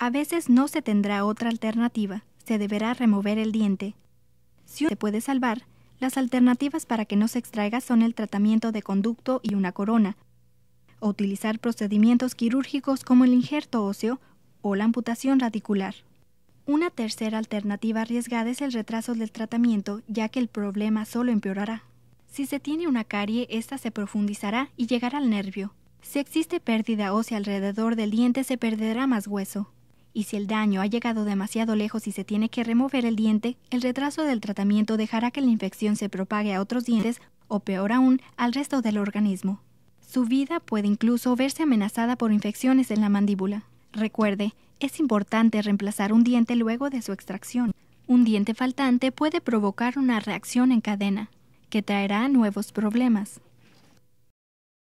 A veces no se tendrá otra alternativa, se deberá remover el diente. Si se puede salvar, las alternativas para que no se extraiga son el tratamiento de conducto y una corona, o utilizar procedimientos quirúrgicos como el injerto óseo o la amputación radicular. Una tercera alternativa arriesgada es el retraso del tratamiento, ya que el problema solo empeorará. Si se tiene una carie, ésta se profundizará y llegará al nervio. Si existe pérdida ósea alrededor del diente, se perderá más hueso y si el daño ha llegado demasiado lejos y se tiene que remover el diente, el retraso del tratamiento dejará que la infección se propague a otros dientes o peor aún, al resto del organismo. Su vida puede incluso verse amenazada por infecciones en la mandíbula. Recuerde, es importante reemplazar un diente luego de su extracción. Un diente faltante puede provocar una reacción en cadena, que traerá nuevos problemas.